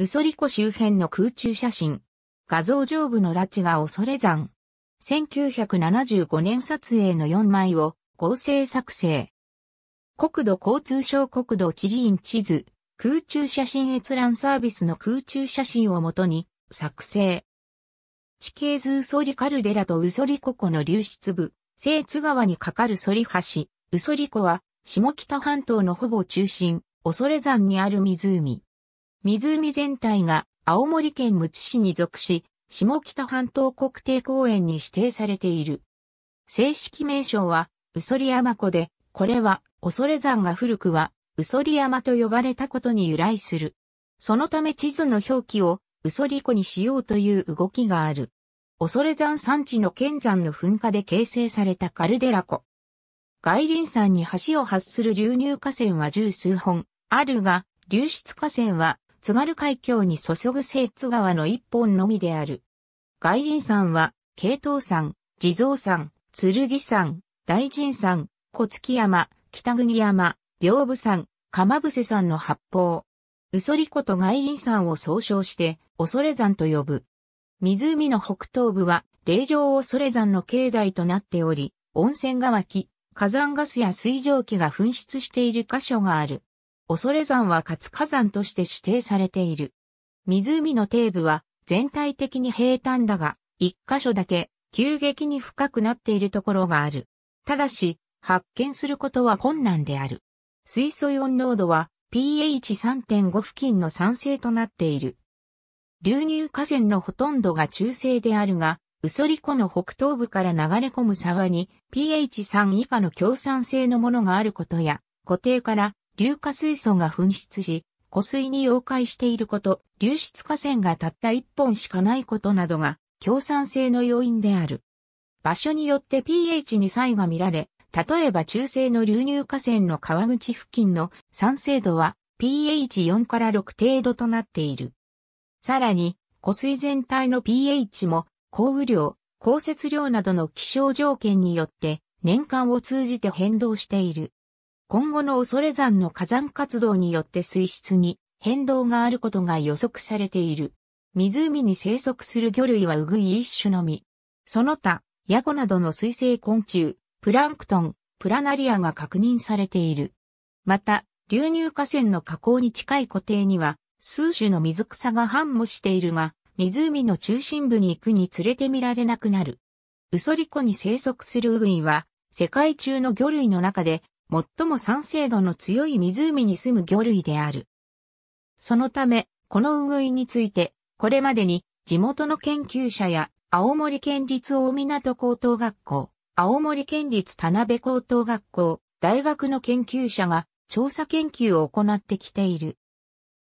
ウソリコ周辺の空中写真。画像上部の拉致が恐れ山。1975年撮影の4枚を合成作成。国土交通省国土地理院地図、空中写真閲覧サービスの空中写真をもとに作成。地形図ウソリカルデラとウソリコ湖の流出部、聖津川に架かるソリ橋、ウソリコは下北半島のほぼ中心、恐山にある湖。湖全体が青森県むつ市に属し、下北半島国定公園に指定されている。正式名称は、うそり山湖で、これは、恐山が古くは、うそり山と呼ばれたことに由来する。そのため地図の表記を、うそり湖にしようという動きがある。恐山山地の剣山の噴火で形成されたカルデラ湖。外輪山に橋を発する流入河川は十数本あるが、流出河川は津軽海峡に注ぐ聖津川の一本のみである。外輪山は、慶東山、地蔵山、剣山、大神山、小月山、北国山、屏風山、釜伏山の八方。うそりこと外輪山を総称して、恐れ山と呼ぶ。湖の北東部は、霊場恐れ山の境内となっており、温泉が湧き、火山ガスや水蒸気が噴出している箇所がある。恐山は活火山として指定されている。湖の底部は全体的に平坦だが、一箇所だけ急激に深くなっているところがある。ただし、発見することは困難である。水素イオン濃度は pH3.5 付近の酸性となっている。流入河川のほとんどが中性であるが、ウソリ湖の北東部から流れ込む沢に pH3 以下の強酸性のものがあることや、固定から硫化水素が噴出し、湖水に溶解していること、流出河川がたった一本しかないことなどが、強酸性の要因である。場所によって pH に差異が見られ、例えば中性の流入河川の川口付近の酸性度は pH4 から6程度となっている。さらに、湖水全体の pH も、降雨量、降雪量などの気象条件によって、年間を通じて変動している。今後の恐山の火山活動によって水質に変動があることが予測されている。湖に生息する魚類はウグイ一種のみ。その他、ヤゴなどの水生昆虫、プランクトン、プラナリアが確認されている。また、流入河川の河口に近い湖底には、数種の水草が繁茂しているが、湖の中心部に行くにつれて見られなくなる。ウソリ湖に生息するウグイは、世界中の魚類の中で最も酸性度の強い湖に住む魚類である。そのため、このウグイについて、これまでに地元の研究者や青森県立大港高等学校、青森県立田辺高等学校、大学の研究者が調査研究を行ってきている。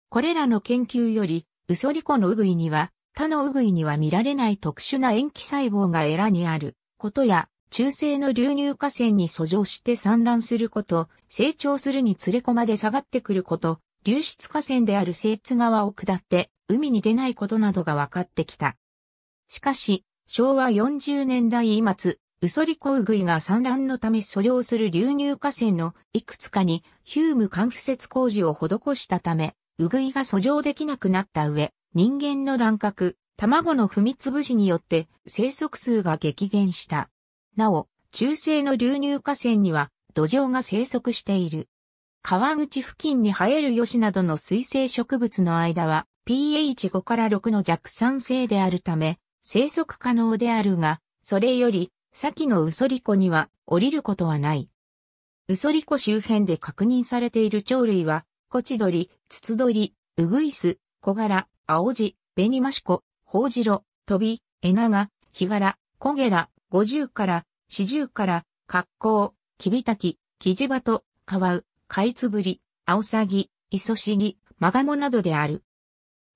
これらの研究より、ウソリコのウグイには、他のウグイには見られない特殊な塩基細胞がエラにあることや、中性の流入河川に遡上して産卵すること、成長するにつれこまで下がってくること、流出河川である聖津川を下って海に出ないことなどが分かってきた。しかし、昭和40年代末、ウソリコウグイが産卵のため遡上する流入河川のいくつかにヒューム間付設工事を施したため、ウグイが遡上できなくなった上、人間の乱獲、卵の踏みつぶしによって生息数が激減した。なお、中世の流入河川には土壌が生息している。川口付近に生えるヨシなどの水生植物の間は pH5 から6の弱酸性であるため生息可能であるが、それより先のウソリコには降りることはない。ウソリコ周辺で確認されている鳥類は、コチドリ、ツツドリ、ウグイス、コガラ、アオジ、ベニマシコ、ホウジロ、トビ、エナガ、ヒガラ、コゲラ、50から四十から、格好、きびたき、キジバと、カワウ、カイつぶり、アオさぎ、イソしぎ、マガモなどである。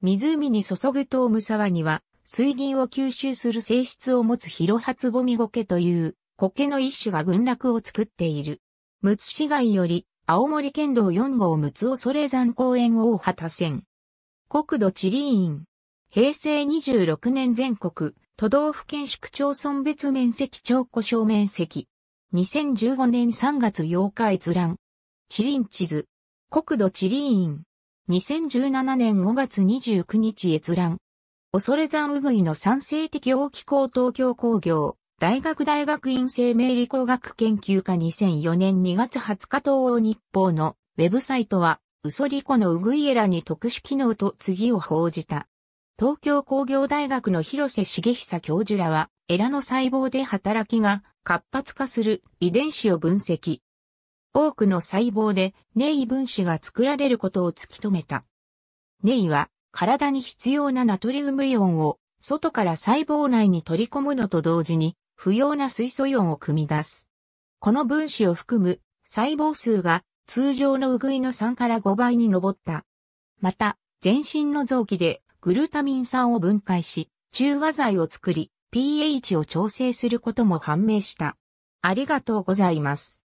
湖に注ぐトウムサワには、水銀を吸収する性質を持つヒロハツボミゴケという、苔の一種が群落を作っている。ムツ市街より、青森県道4号ムツオソレ山公園大畑線。国土地理院。平成26年全国都道府県市区町村別面積超故障面積。2015年3月8日閲覧。地理院地図。国土地理院。2017年5月29日閲覧。恐山うぐいの賛成的大気候東京工業。大学大学院生命理工学研究科2004年2月20日東欧日報のウェブサイトは、ウソリコのうぐいエラに特殊機能と次を報じた。東京工業大学の広瀬茂久教授らは、エラの細胞で働きが活発化する遺伝子を分析。多くの細胞でネイ分子が作られることを突き止めた。ネイは体に必要なナトリウムイオンを外から細胞内に取り込むのと同時に不要な水素イオンを組み出す。この分子を含む細胞数が通常のウグイの3から5倍に上った。また、全身の臓器でグルタミン酸を分解し、中和剤を作り、pH を調整することも判明した。ありがとうございます。